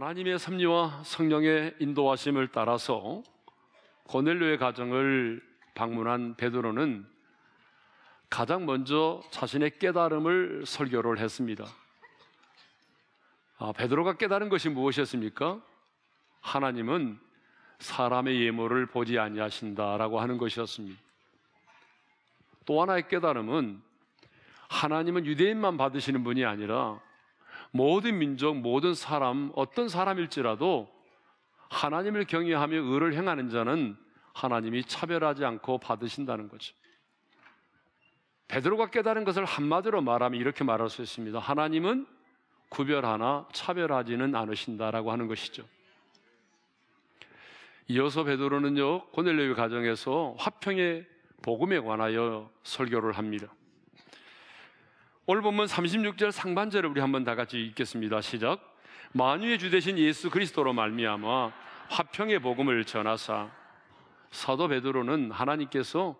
하나님의 섭리와 성령의 인도하심을 따라서 고넬료의 가정을 방문한 베드로는 가장 먼저 자신의 깨달음을 설교를 했습니다. 아, 베드로가 깨달은 것이 무엇이었습니까? 하나님은 사람의 예물을 보지 아니하신다라고 하는 것이었습니다. 또 하나의 깨달음은 하나님은 유대인만 받으시는 분이 아니라 모든 민족, 모든 사람, 어떤 사람일지라도 하나님을 경외하며 의를 행하는 자는 하나님이 차별하지 않고 받으신다는 거죠. 베드로가 깨달은 것을 한마디로 말하면 이렇게 말할 수 있습니다. 하나님은 구별하나 차별하지는 않으신다라고 하는 것이죠. 이어서 베드로는요 고넬료의 가정에서 화평의 복음에 관하여 설교를 합니다. 오늘 본문 36절 상반절을 우리 한번 다 같이 읽겠습니다. 시작. 만유의 주 되신 예수 그리스도로 말미암아 화평의 복음을 전하사 사도 베드로는 하나님께서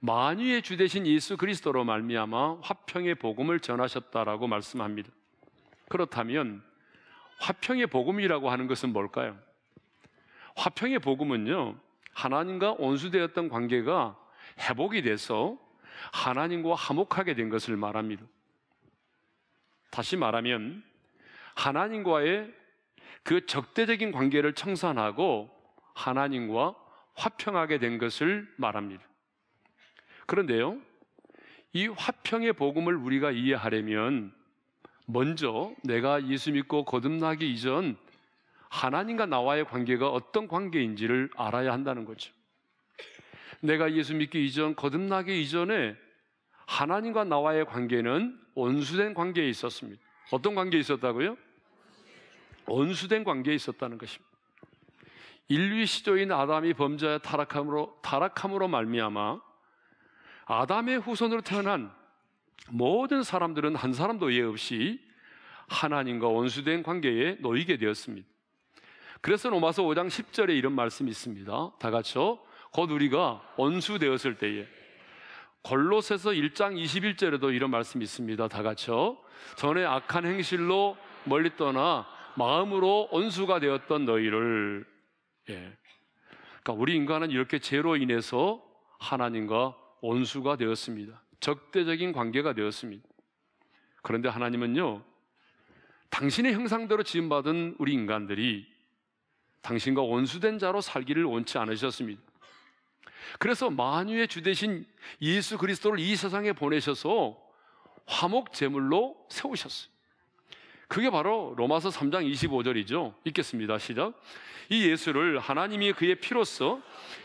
만유의 주 되신 예수 그리스도로 말미암아 화평의 복음을 전하셨다라고 말씀합니다. 그렇다면 화평의 복음이라고 하는 것은 뭘까요? 화평의 복음은요. 하나님과 원수되었던 관계가 회복이 돼서 하나님과 화목하게 된 것을 말합니다. 다시 말하면 하나님과의 그 적대적인 관계를 청산하고 하나님과 화평하게 된 것을 말합니다. 그런데요, 이 화평의 복음을 우리가 이해하려면 먼저 내가 예수 믿고 거듭나기 이전 하나님과 나와의 관계가 어떤 관계인지를 알아야 한다는 거죠. 내가 예수 믿기 이전, 거듭나기 이전에 하나님과 나와의 관계는 온수된 관계에 있었습니다. 어떤 관계에 있었다고요? 온수된 관계에 있었다는 것입니다. 인류 시조인 아담이 범죄의 타락함으로 타락함으로 말미암아 아담의 후손으로 태어난 모든 사람들은 한 사람도 예 없이 하나님과 온수된 관계에 놓이게 되었습니다. 그래서 로마서 5장 10절에 이런 말씀이 있습니다. 다 같이요. 곧 우리가 온수되었을 때에 걸로새서 1장 21절에도 이런 말씀이 있습니다. 다 같이요. 전에 악한 행실로 멀리 떠나 마음으로 온수가 되었던 너희를 예. 그러니까 우리 인간은 이렇게 죄로 인해서 하나님과 온수가 되었습니다. 적대적인 관계가 되었습니다. 그런데 하나님은요. 당신의 형상대로 지음받은 우리 인간들이 당신과 원수된 자로 살기를 원치 않으셨습니다. 그래서 만유의 주 대신 예수 그리스도를 이 세상에 보내셔서 화목 제물로 세우셨어요. 그게 바로 로마서 3장 25절이죠. 읽겠습니다. 시작. 이 예수를 하나님이 그의 피로써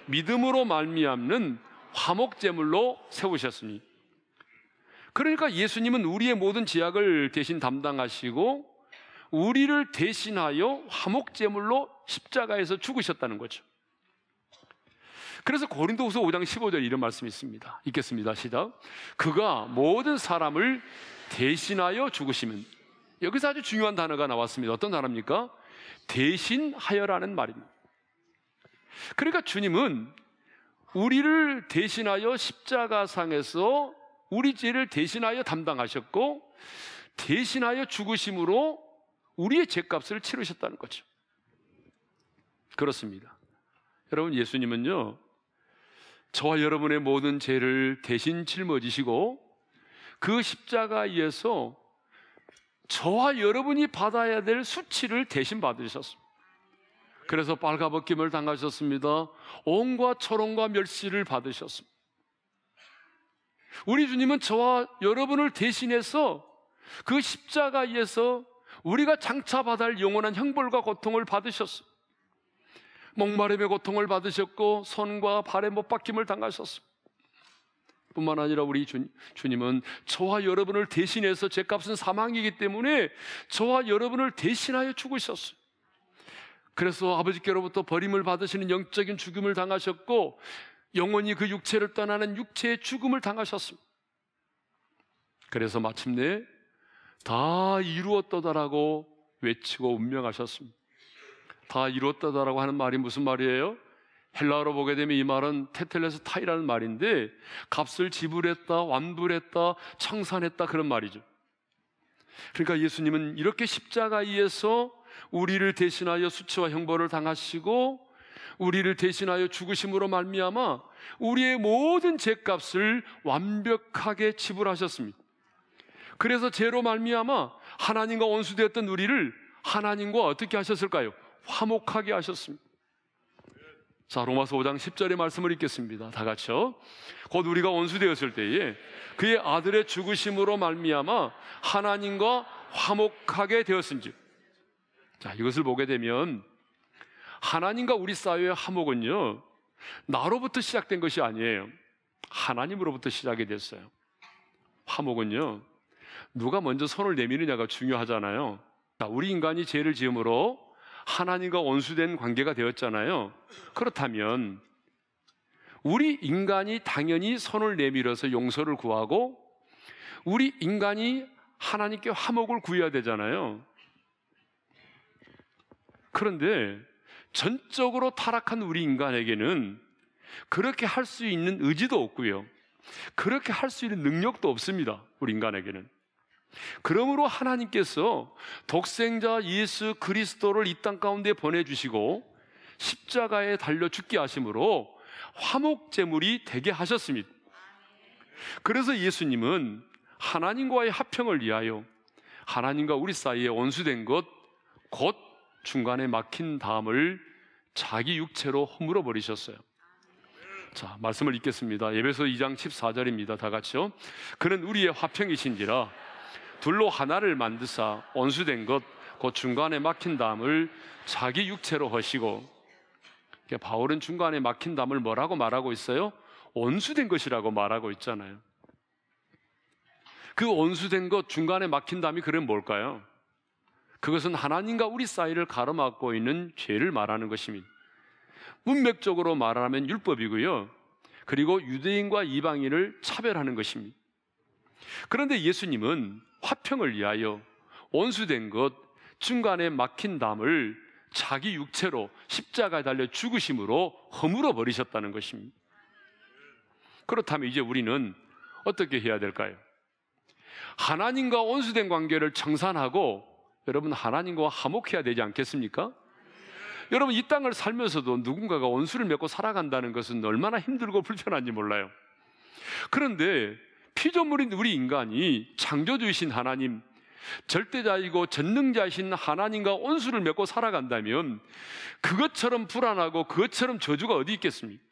믿음으로 말미암는 화목 제물로 세우셨으니 그러니까 예수님은 우리의 모든 지약을 대신 담당하시고 우리를 대신하여 화목 제물로 십자가에서 죽으셨다는 거죠. 그래서 고린도후서 5장 15절 이런 말씀이 있습니다. 읽겠습니다. 시작. 그가 모든 사람을 대신하여 죽으시면 여기서 아주 중요한 단어가 나왔습니다. 어떤 단어입니까? 대신하여라는 말입니다. 그러니까 주님은 우리를 대신하여 십자가상에서 우리 죄를 대신하여 담당하셨고 대신하여 죽으심으로 우리의 죄값을 치르셨다는 거죠. 그렇습니다. 여러분 예수님은요 저와 여러분의 모든 죄를 대신 짊어지시고 그 십자가에서 저와 여러분이 받아야 될 수치를 대신 받으셨습니다. 그래서 빨가벗김을 당하셨습니다. 온과 철옹과 멸시를 받으셨습니다. 우리 주님은 저와 여러분을 대신해서 그 십자가에서 우리가 장차 받을 영원한 형벌과 고통을 받으셨습니다. 목마름의 고통을 받으셨고 손과 발에 못 박힘을 당하셨습니다. 뿐만 아니라 우리 주, 주님은 저와 여러분을 대신해서 죄값은 사망이기 때문에 저와 여러분을 대신하여 죽으셨어요. 그래서 아버지께로부터 버림을 받으시는 영적인 죽음을 당하셨고 영원히 그 육체를 떠나는 육체의 죽음을 당하셨습니다. 그래서 마침내 다 이루었다라고 외치고 운명하셨습니다. 다 이뤘다라고 하는 말이 무슨 말이에요? 헬라어로 보게 되면 이 말은 테텔레스 타이라는 말인데 값을 지불했다, 완불했다, 청산했다 그런 말이죠. 그러니까 예수님은 이렇게 십자가에서 우리를 대신하여 수치와 형벌을 당하시고 우리를 대신하여 죽으심으로 말미암아 우리의 모든 죄값을 완벽하게 지불하셨습니다. 그래서 죄로 말미암아 하나님과 원수되었던 우리를 하나님과 어떻게 하셨을까요? 화목하게 하셨습니다. 자, 로마서 5장 10절의 말씀을 읽겠습니다. 다 같이요. 곧 우리가 원수되었을 때에 그의 아들의 죽으심으로 말미암아 하나님과 화목하게 되었은즉. 자, 이것을 보게 되면 하나님과 우리 사이의 화목은요. 나로부터 시작된 것이 아니에요. 하나님으로부터 시작이 됐어요. 화목은요. 누가 먼저 손을 내미느냐가 중요하잖아요. 자, 우리 인간이 죄를 지음으로 하나님과 원수된 관계가 되었잖아요. 그렇다면 우리 인간이 당연히 손을 내밀어서 용서를 구하고 우리 인간이 하나님께 화목을 구해야 되잖아요. 그런데 전적으로 타락한 우리 인간에게는 그렇게 할 수 있는 의지도 없고요. 그렇게 할 수 있는 능력도 없습니다. 우리 인간에게는. 그러므로 하나님께서 독생자 예수 그리스도를 이 땅 가운데 보내주시고 십자가에 달려 죽게 하심으로 화목제물이 되게 하셨습니다. 그래서 예수님은 하나님과의 합평을 위하여 하나님과 우리 사이에 원수된 것, 곧 중간에 막힌 다음을 자기 육체로 허물어 버리셨어요. 자, 말씀을 읽겠습니다. 예배서 2장 14절입니다. 다 같이요. 그는 우리의 화평이신지라 둘로 하나를 만드사 온수된 것그 중간에 막힌 담을 자기 육체로 허시고 바울은 중간에 막힌 담을 뭐라고 말하고 있어요? 온수된 것이라고 말하고 있잖아요. 그 온수된 것 중간에 막힌 담이 그래 뭘까요? 그것은 하나님과 우리 사이를 가로막고 있는 죄를 말하는 것입니다. 문맥적으로 말하면 율법이고요. 그리고 유대인과 이방인을 차별하는 것입니다. 그런데 예수님은 화평을 위하여 원수된 것, 중간에 막힌 담을 자기 육체로 십자가에 달려 죽으심으로 허물어 버리셨다는 것입니다. 그렇다면 이제 우리는 어떻게 해야 될까요? 하나님과 원수된 관계를 청산하고 여러분 하나님과 화목해야 되지 않겠습니까? 여러분 이 땅을 살면서도 누군가가 원수를 맺고 살아간다는 것은 얼마나 힘들고 불편한지 몰라요. 그런데 피조물인 우리 인간이 창조주이신 하나님, 절대자이고 전능자이신 하나님과 온수를 맺고 살아간다면 그것처럼 불안하고 그것처럼 저주가 어디 있겠습니까?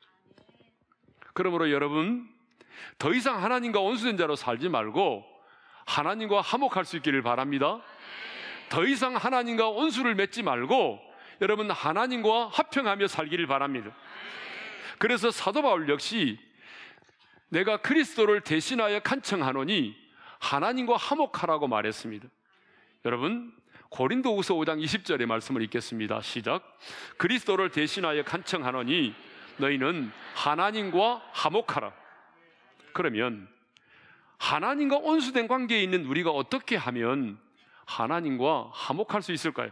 그러므로 여러분, 더 이상 하나님과 온수된 자로 살지 말고 하나님과 화목할 수 있기를 바랍니다. 더 이상 하나님과 온수를 맺지 말고 여러분 하나님과 화평하며 살기를 바랍니다. 그래서 사도 바울 역시 내가 그리스도를 대신하여 간청하노니 하나님과 화목하라고 말했습니다. 여러분, 고린도후서 5장 20절의 말씀을 읽겠습니다. 시작. 그리스도를 대신하여 간청하노니 너희는 하나님과 화목하라. 그러면 하나님과 온수된 관계에 있는 우리가 어떻게 하면 하나님과 화목할 수 있을까요?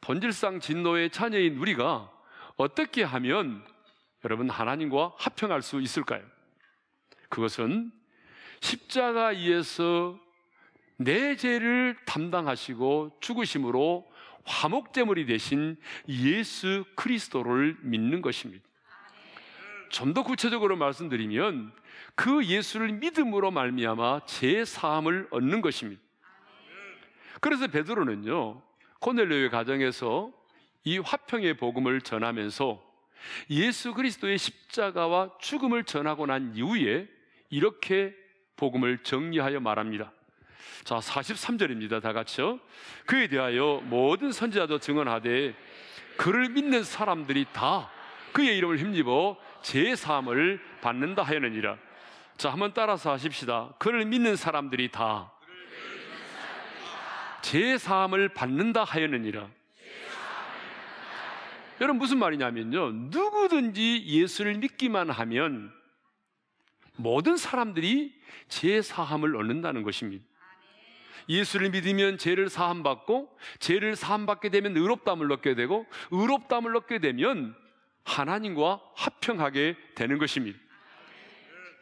본질상 진노의 자녀인 우리가 어떻게 하면 여러분 하나님과 합평할 수 있을까요? 그것은 십자가에서 내 죄를 담당하시고 죽으심으로 화목제물이 되신 예수 그리스도를 믿는 것입니다. 좀 더 구체적으로 말씀드리면 그 예수를 믿음으로 말미암아 죄 사함을 얻는 것입니다. 그래서 베드로는요 코넬료의 가정에서 이 화평의 복음을 전하면서 예수 그리스도의 십자가와 죽음을 전하고 난 이후에 이렇게 복음을 정리하여 말합니다. 자, 43절입니다. 다 같이요. 그에 대하여 모든 선지자도 증언하되 그를 믿는 사람들이 다 그의 이름을 힘입어 제사함을 받는다 하였느니라. 자, 한번 따라서 하십시다. 그를 믿는 사람들이 다 제사함을 받는다 하였느니라. 여러분 무슨 말이냐면요. 누구든지 예수를 믿기만 하면 모든 사람들이 죄 사함을 얻는다는 것입니다. 예수를 믿으면 죄를 사함 받고 죄를 사함 받게 되면 의롭다함을 얻게 되고 의롭다함을 얻게 되면 하나님과 합평하게 되는 것입니다.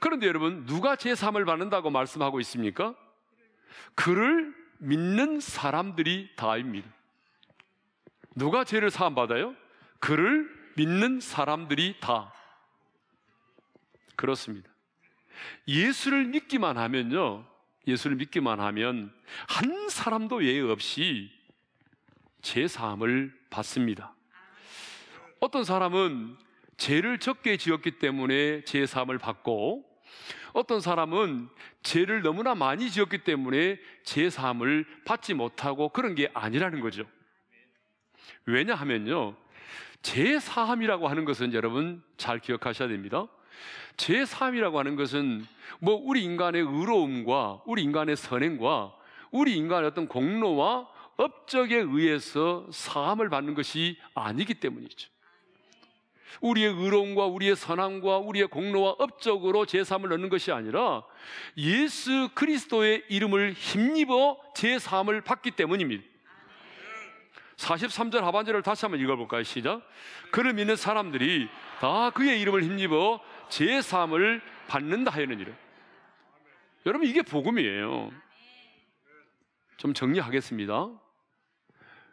그런데 여러분 누가 죄 사함을 받는다고 말씀하고 있습니까? 그를 믿는 사람들이 다입니다. 누가 죄를 사함 받아요? 그를 믿는 사람들이 다 그렇습니다. 예수를 믿기만 하면요. 예수를 믿기만 하면 한 사람도 예외 없이 죄 사함을 받습니다. 어떤 사람은 죄를 적게 지었기 때문에 죄 사함을 받고 어떤 사람은 죄를 너무나 많이 지었기 때문에 죄 사함을 받지 못하고 그런 게 아니라는 거죠. 왜냐하면요. 죄 사함이라고 하는 것은 여러분 잘 기억하셔야 됩니다. 제3이라고 하는 것은 뭐 우리 인간의 의로움과 우리 인간의 선행과 우리 인간의 어떤 공로와 업적에 의해서 사함을 받는 것이 아니기 때문이죠. 우리의 의로움과 우리의 선함과 우리의 공로와 업적으로 제3을 얻는 것이 아니라 예수 그리스도의 이름을 힘입어 제3을 받기 때문입니다. 43절 하반절을 다시 한번 읽어볼까요? 시작. 그를 믿는 사람들이 다 그의 이름을 힘입어 제 삶을 받는다 하였느니라. 여러분 이게 복음이에요. 좀 정리하겠습니다.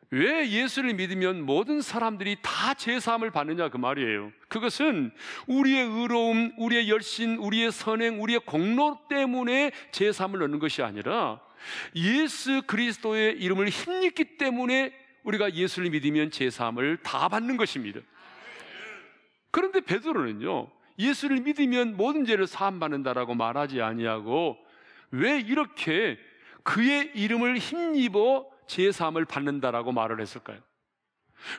왜 예수를 믿으면 모든 사람들이 다 제사함을 받느냐 그 말이에요. 그것은 우리의 의로움, 우리의 열심, 우리의 선행, 우리의 공로 때문에 제사함을 얻는 것이 아니라 예수 그리스도의 이름을 힘입기 때문에 우리가 예수를 믿으면 제사함을 다 받는 것입니다. 그런데 베드로는요. 예수를 믿으면 모든 죄를 사함 받는다라고 말하지 아니하고 왜 이렇게 그의 이름을 힘입어 죄 사함을 받는다라고 말을 했을까요?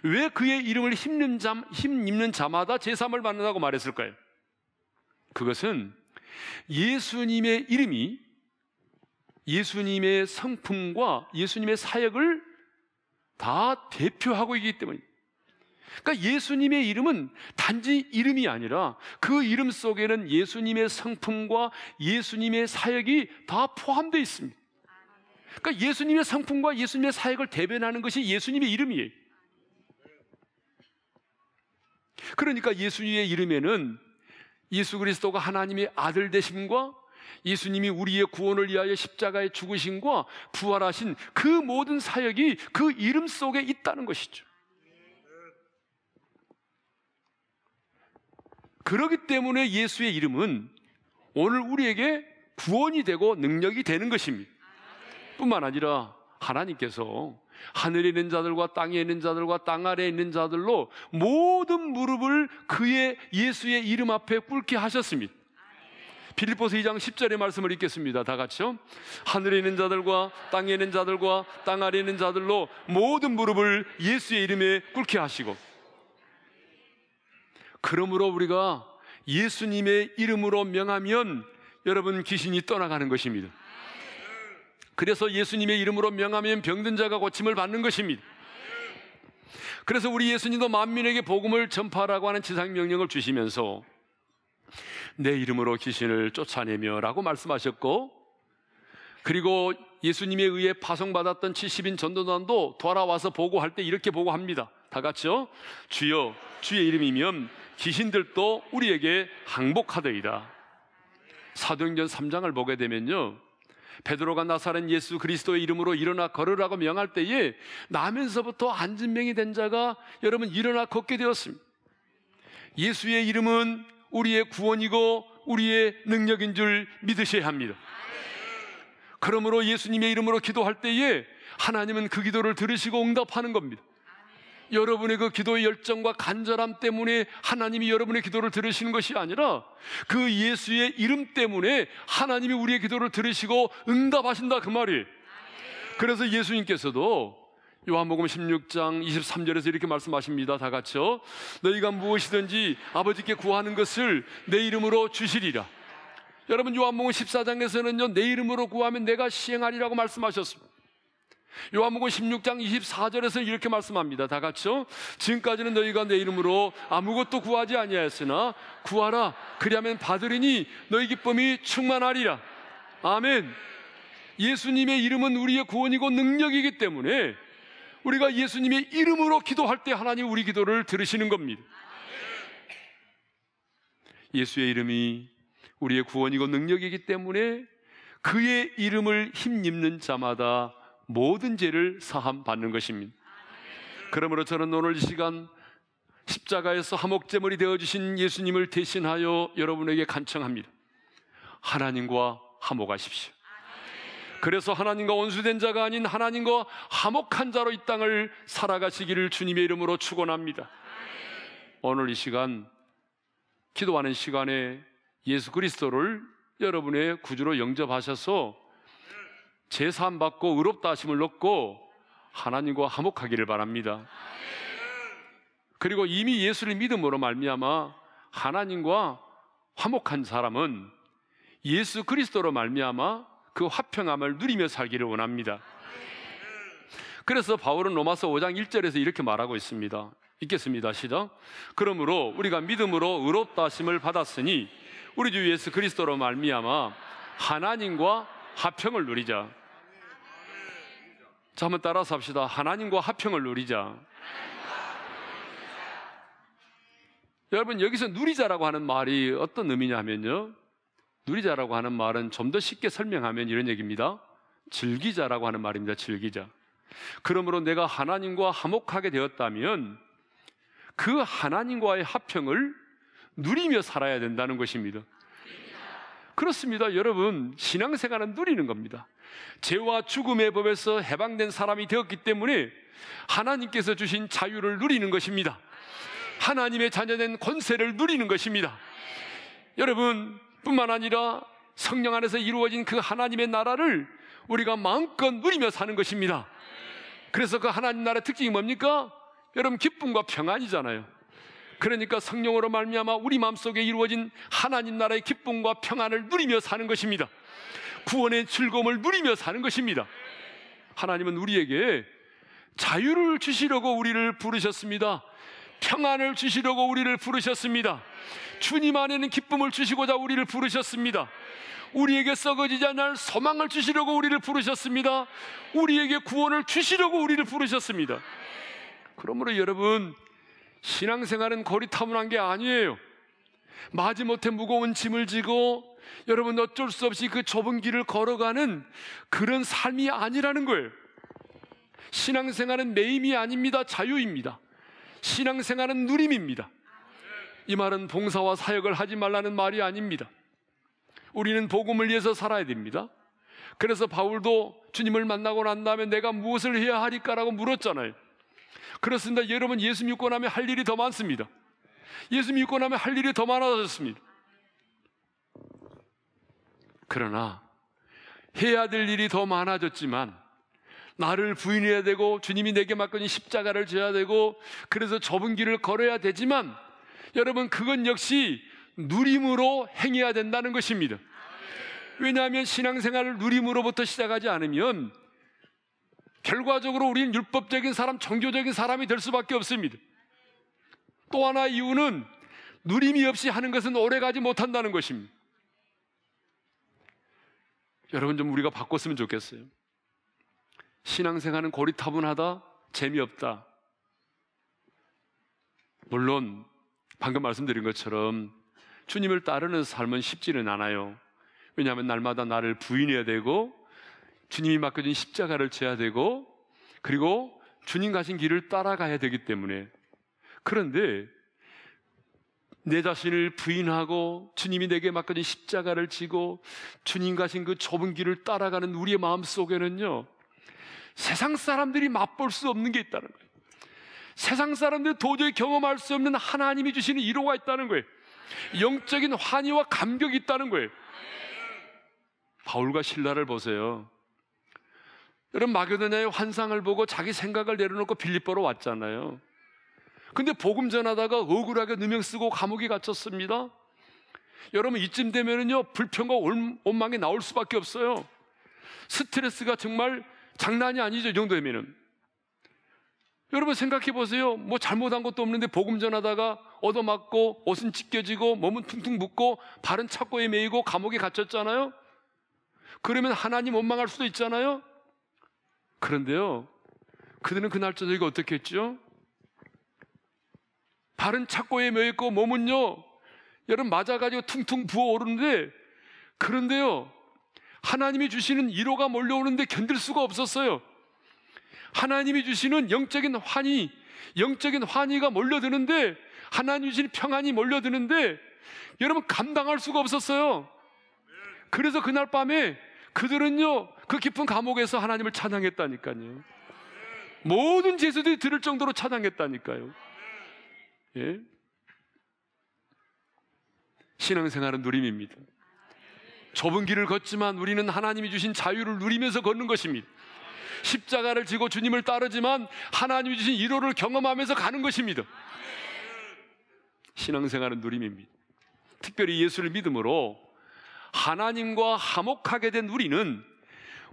왜 그의 이름을 힘입는, 자, 힘입는 자마다 죄 사함을 받는다고 말했을까요? 그것은 예수님의 이름이 예수님의 성품과 예수님의 사역을 다 대표하고 있기 때문입니다. 그러니까 예수님의 이름은 단지 이름이 아니라 그 이름 속에는 예수님의 성품과 예수님의 사역이 다 포함되어 있습니다. 그러니까 예수님의 성품과 예수님의 사역을 대변하는 것이 예수님의 이름이에요. 그러니까 예수님의 이름에는 예수 그리스도가 하나님의 아들 되심과 예수님이 우리의 구원을 위하여 십자가에 죽으신과 부활하신 그 모든 사역이 그 이름 속에 있다는 것이죠. 그러기 때문에 예수의 이름은 오늘 우리에게 구원이 되고 능력이 되는 것입니다. 뿐만 아니라 하나님께서 하늘에 있는 자들과 땅에 있는 자들과 땅 아래에 있는 자들로 모든 무릎을 그의 예수의 이름 앞에 꿇게 하셨습니다. 빌립보서 2장 10절의 말씀을 읽겠습니다. 다 같이요. 하늘에 있는 자들과 땅에 있는 자들과 땅 아래에 있는 자들로 모든 무릎을 예수의 이름에 꿇게 하시고 그러므로 우리가 예수님의 이름으로 명하면 여러분 귀신이 떠나가는 것입니다. 그래서 예수님의 이름으로 명하면 병든 자가 고침을 받는 것입니다. 그래서 우리 예수님도 만민에게 복음을 전파라고 하 하는 지상 명령을 주시면서 내 이름으로 귀신을 쫓아내며라고 말씀하셨고 그리고 예수님에 의해 파송받았던 70인 전도단도 돌아와서 보고할 때 이렇게 보고합니다. 다 같이요. 주여 주의 이름이면 귀신들도 우리에게 항복하더이다. 사도행전 3장을 보게 되면요. 베드로가 나사렛 예수 그리스도의 이름으로 일어나 걸으라고 명할 때에 나면서부터 안진병이 된 자가 여러분 일어나 걷게 되었습니다. 예수의 이름은 우리의 구원이고 우리의 능력인 줄 믿으셔야 합니다. 그러므로 예수님의 이름으로 기도할 때에 하나님은 그 기도를 들으시고 응답하는 겁니다. 여러분의 그 기도의 열정과 간절함 때문에 하나님이 여러분의 기도를 들으시는 것이 아니라 그 예수의 이름 때문에 하나님이 우리의 기도를 들으시고 응답하신다 그 말이. 그래서 예수님께서도 요한복음 16장 23절에서 이렇게 말씀하십니다. 다 같이요. 너희가 무엇이든지 아버지께 구하는 것을 내 이름으로 주시리라. 여러분 요한복음 14장에서는요. 내 이름으로 구하면 내가 시행하리라고 말씀하셨습니다. 요한복음 16장 24절에서 이렇게 말씀합니다. 다 같이요. 지금까지는 너희가 내 이름으로 아무것도 구하지 아니하였으나 구하라 그리하면 받으리니 너희 기쁨이 충만하리라. 아멘. 예수님의 이름은 우리의 구원이고 능력이기 때문에 우리가 예수님의 이름으로 기도할 때 하나님 우리 기도를 들으시는 겁니다. 예수의 이름이 우리의 구원이고 능력이기 때문에 그의 이름을 힘입는 자마다 모든 죄를 사함 받는 것입니다. 그러므로 저는 오늘 이 시간 십자가에서 하목제물이 되어 주신 예수님을 대신하여 여러분에게 간청합니다. 하나님과 하목하십시오. 그래서 하나님과 원수된 자가 아닌 하나님과 하목한 자로 이 땅을 살아가시기를 주님의 이름으로 축원합니다. 오늘 이 시간 기도하는 시간에 예수 그리스도를 여러분의 구주로 영접하셔서 재산 받고 의롭다 하심을 얻고 하나님과 화목하기를 바랍니다. 그리고 이미 예수를 믿음으로 말미암아 하나님과 화목한 사람은 예수 그리스도로 말미암아 그 화평함을 누리며 살기를 원합니다. 그래서 바울은 로마서 5장 1절에서 이렇게 말하고 있습니다. 읽겠습니다. 시작. 그러므로 우리가 믿음으로 의롭다 심을 받았으니 우리 주 예수 그리스도로 말미암아 하나님과 합평을 누리자. 자, 한번 따라서 합시다. 하나님과 합평을 누리자. 여러분, 여기서 누리자라고 하는 말이 어떤 의미냐 하면요. 누리자라고 하는 말은 좀 더 쉽게 설명하면 이런 얘기입니다. 즐기자라고 하는 말입니다. 즐기자. 그러므로 내가 하나님과 화목하게 되었다면 그 하나님과의 합평을 누리며 살아야 된다는 것입니다. 그렇습니다. 여러분, 신앙생활은 누리는 겁니다. 죄와 죽음의 법에서 해방된 사람이 되었기 때문에 하나님께서 주신 자유를 누리는 것입니다. 하나님의 자녀된 권세를 누리는 것입니다. 여러분, 뿐만 아니라 성령 안에서 이루어진 그 하나님의 나라를 우리가 마음껏 누리며 사는 것입니다. 그래서 그 하나님 나라의 특징이 뭡니까? 여러분, 기쁨과 평안이잖아요. 그러니까 성령으로 말미암아 우리 마음속에 이루어진 하나님 나라의 기쁨과 평안을 누리며 사는 것입니다. 구원의 즐거움을 누리며 사는 것입니다. 하나님은 우리에게 자유를 주시려고 우리를 부르셨습니다. 평안을 주시려고 우리를 부르셨습니다. 주님 안에는 기쁨을 주시고자 우리를 부르셨습니다. 우리에게 썩어지지 않을 소망을 주시려고 우리를 부르셨습니다. 우리에게 구원을 주시려고 우리를 부르셨습니다. 그러므로 여러분, 신앙생활은 거리 타문한 게 아니에요. 마지못해 무거운 짐을 지고 여러분 어쩔 수 없이 그 좁은 길을 걸어가는 그런 삶이 아니라는 거예요. 신앙생활은 매임이 아닙니다. 자유입니다. 신앙생활은 누림입니다. 이 말은 봉사와 사역을 하지 말라는 말이 아닙니다. 우리는 복음을 위해서 살아야 됩니다. 그래서 바울도 주님을 만나고 난 다음에 내가 무엇을 해야 하리까라고 물었잖아요. 그렇습니다. 여러분 예수 믿고 나면 할 일이 더 많습니다. 예수 믿고 나면 할 일이 더 많아졌습니다. 그러나 해야 될 일이 더 많아졌지만 나를 부인해야 되고 주님이 내게 맡겨진 십자가를 져야 되고 그래서 좁은 길을 걸어야 되지만 여러분 그건 역시 누림으로 행해야 된다는 것입니다. 왜냐하면 신앙생활을 누림으로부터 시작하지 않으면 결과적으로 우리는 율법적인 사람, 정교적인 사람이 될 수밖에 없습니다. 또 하나 이유는 누림이 없이 하는 것은 오래가지 못한다는 것입니다. 여러분 좀 우리가 바꿨으면 좋겠어요. 신앙생활은 고리타분하다, 재미없다. 물론 방금 말씀드린 것처럼 주님을 따르는 삶은 쉽지는 않아요. 왜냐하면 날마다 나를 부인해야 되고 주님이 맡겨준 십자가를 져야 되고 그리고 주님 가신 길을 따라가야 되기 때문에 그런데 내 자신을 부인하고 주님이 내게 맡겨진 십자가를 지고 주님 가신 그 좁은 길을 따라가는 우리의 마음 속에는요 세상 사람들이 맛볼 수 없는 게 있다는 거예요. 세상 사람들이 도저히 경험할 수 없는 하나님이 주시는 이로가 있다는 거예요. 영적인 환희와 감격이 있다는 거예요. 바울과 신라를 보세요. 여러분 마게도냐의 환상을 보고 자기 생각을 내려놓고 빌립보로 왔잖아요. 근데 복음 전하다가 억울하게 누명 쓰고 감옥에 갇혔습니다. 여러분 이쯤 되면은요 불평과 원망이 나올 수밖에 없어요. 스트레스가 정말 장난이 아니죠 이 정도면은. 여러분 생각해 보세요. 뭐 잘못한 것도 없는데 복음 전하다가 얻어맞고 옷은 찢겨지고 몸은 퉁퉁 붓고 발은 착고에 매이고 감옥에 갇혔잖아요. 그러면 하나님 원망할 수도 있잖아요. 그런데요, 그들은 그날 저녁에 어떻게 했죠? 발은 착고에 매였고 몸은요, 여름 맞아가지고 퉁퉁 부어오르는데, 그런데요, 하나님이 주시는 이로가 몰려오는데 견딜 수가 없었어요. 하나님이 주시는 영적인 환희, 영적인 환희가 몰려드는데, 하나님 이주시는 평안이 몰려드는데, 여러분 감당할 수가 없었어요. 그래서 그날 밤에 그들은요, 그 깊은 감옥에서 하나님을 찬양했다니까요. 모든 제수들이 들을 정도로 찬양했다니까요. 예? 신앙생활은 누림입니다. 좁은 길을 걷지만 우리는 하나님이 주신 자유를 누리면서 걷는 것입니다. 십자가를 지고 주님을 따르지만 하나님이 주신 이로를 경험하면서 가는 것입니다. 신앙생활은 누림입니다. 특별히 예수를 믿음으로 하나님과 화목하게 된 우리는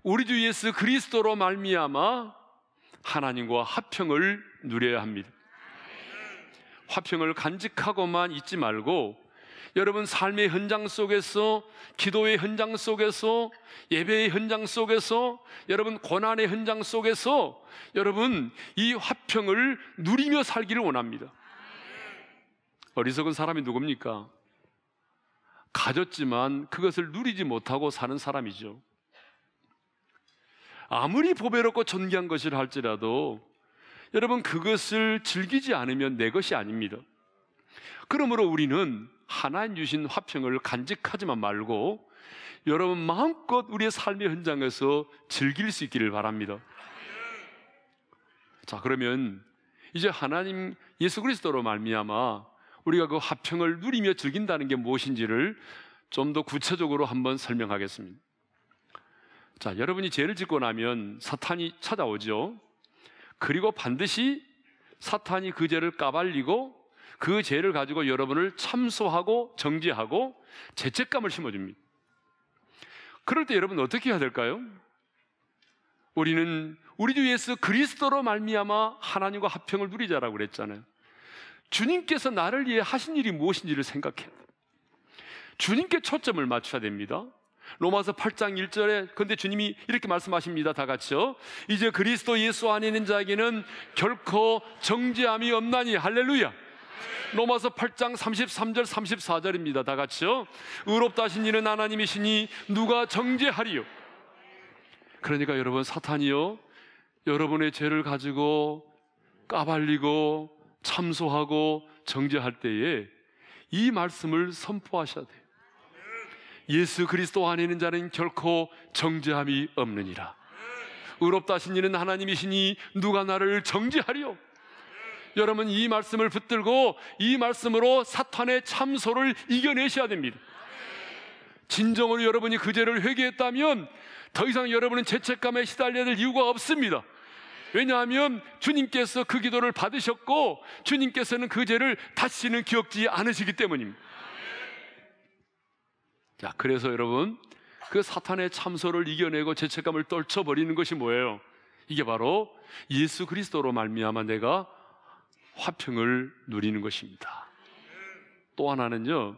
우리 주 예수 그리스도로 말미암아 하나님과 화평을 누려야 합니다. 화평을 간직하고만 있지 말고 여러분 삶의 현장 속에서 기도의 현장 속에서 예배의 현장 속에서 여러분 고난의 현장 속에서 여러분 이 화평을 누리며 살기를 원합니다. 어리석은 사람이 누굽니까? 가졌지만 그것을 누리지 못하고 사는 사람이죠. 아무리 보배롭고 존귀한 것을 할지라도 여러분 그것을 즐기지 않으면 내 것이 아닙니다. 그러므로 우리는 하나님 주신 화평을 간직하지만 말고 여러분 마음껏 우리의 삶의 현장에서 즐길 수 있기를 바랍니다. 자 그러면 이제 하나님 예수 그리스도로 말미암아 우리가 그 화평을 누리며 즐긴다는 게 무엇인지를 좀 더 구체적으로 한번 설명하겠습니다. 자, 여러분이 죄를 짓고 나면 사탄이 찾아오죠. 그리고 반드시 사탄이 그 죄를 까발리고 그 죄를 가지고 여러분을 참소하고 정지하고 죄책감을 심어줍니다. 그럴 때 여러분 어떻게 해야 될까요? 우리는 우리 주 예수 그리스도로 말미암아 하나님과 화평을 누리자라고 그랬잖아요. 주님께서 나를 위해 하신 일이 무엇인지를 생각해야 돼 주님께 초점을 맞춰야 됩니다. 로마서 8장 1절에 근데 주님이 이렇게 말씀하십니다. 다 같이요. 이제 그리스도 예수 안에 있는 자에게는 결코 정죄함이 없나니 할렐루야. 로마서 8장 33절 34절입니다. 다 같이요. 의롭다 하신 이는 하나님이시니 누가 정죄하리요? 그러니까 여러분 사탄이요. 여러분의 죄를 가지고 까발리고 참소하고 정죄할 때에 이 말씀을 선포하셔야 돼요. 예수 그리스도 안에 있는 자는 결코 정죄함이 없느니라. 의롭다 하신 이는 하나님이시니 누가 나를 정죄하리요? 여러분 이 말씀을 붙들고 이 말씀으로 사탄의 참소를 이겨내셔야 됩니다. 진정으로 여러분이 그 죄를 회개했다면 더 이상 여러분은 죄책감에 시달려야 될 이유가 없습니다. 왜냐하면 주님께서 그 기도를 받으셨고 주님께서는 그 죄를 다시는 기억지 않으시기 때문입니다. 자, 그래서 여러분 그 사탄의 참소를 이겨내고 죄책감을 떨쳐버리는 것이 뭐예요? 이게 바로 예수 그리스도로 말미암아 내가 화평을 누리는 것입니다. 또 하나는요.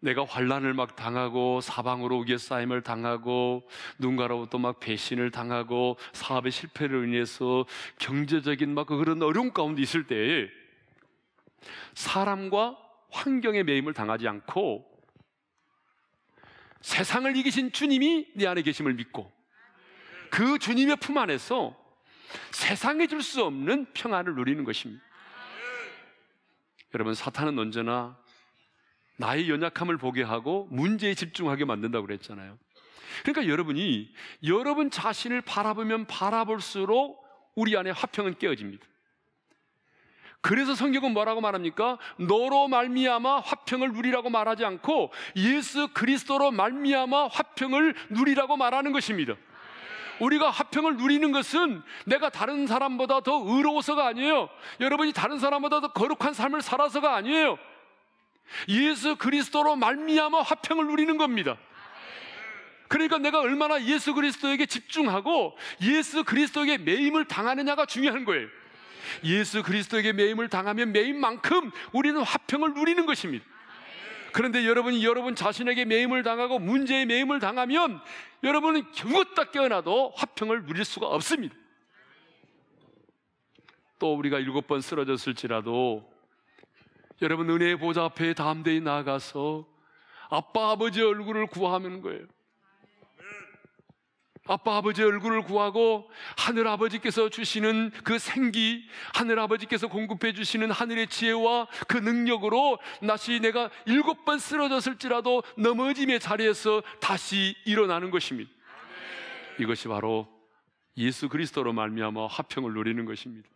내가 환란을 막 당하고 사방으로 우겨싸임을 당하고 누군가로부터 막 배신을 당하고 사업의 실패를 인해서 경제적인 막 그런 어려움 가운데 있을 때에 사람과 환경의 매임을 당하지 않고 세상을 이기신 주님이 내 안에 계심을 믿고 그 주님의 품 안에서 세상에 줄 수 없는 평안을 누리는 것입니다. 여러분 사탄은 언제나 나의 연약함을 보게 하고 문제에 집중하게 만든다고 그랬잖아요. 그러니까 여러분이 여러분 자신을 바라보면 바라볼수록 우리 안에 화평은 깨어집니다. 그래서 성경은 뭐라고 말합니까? 너로 말미암아 화평을 누리라고 말하지 않고 예수 그리스도로 말미암아 화평을 누리라고 말하는 것입니다. 우리가 화평을 누리는 것은 내가 다른 사람보다 더 의로워서가 아니에요. 여러분이 다른 사람보다 더 거룩한 삶을 살아서가 아니에요. 예수 그리스도로 말미암아 화평을 누리는 겁니다. 그러니까 내가 얼마나 예수 그리스도에게 집중하고 예수 그리스도에게 매임을 당하느냐가 중요한 거예요. 예수 그리스도에게 매임을 당하면 매임만큼 우리는 화평을 누리는 것입니다. 그런데 여러분이 여러분 자신에게 매임을 당하고 문제에 매임을 당하면 여러분은 겨우 딱 깨어나도 화평을 누릴 수가 없습니다. 또 우리가 일곱 번 쓰러졌을지라도 여러분 은혜의 보좌 앞에 담대히 나가서 아빠 아버지 얼굴을 구하는 거예요. 아빠 아버지의 얼굴을 구하고 하늘 아버지께서 주시는 그 생기, 하늘 아버지께서 공급해 주시는 하늘의 지혜와 그 능력으로 다시 내가 일곱 번 쓰러졌을지라도 넘어짐의 자리에서 다시 일어나는 것입니다. 이것이 바로 예수 그리스도로 말미암아 화평을 누리는 것입니다.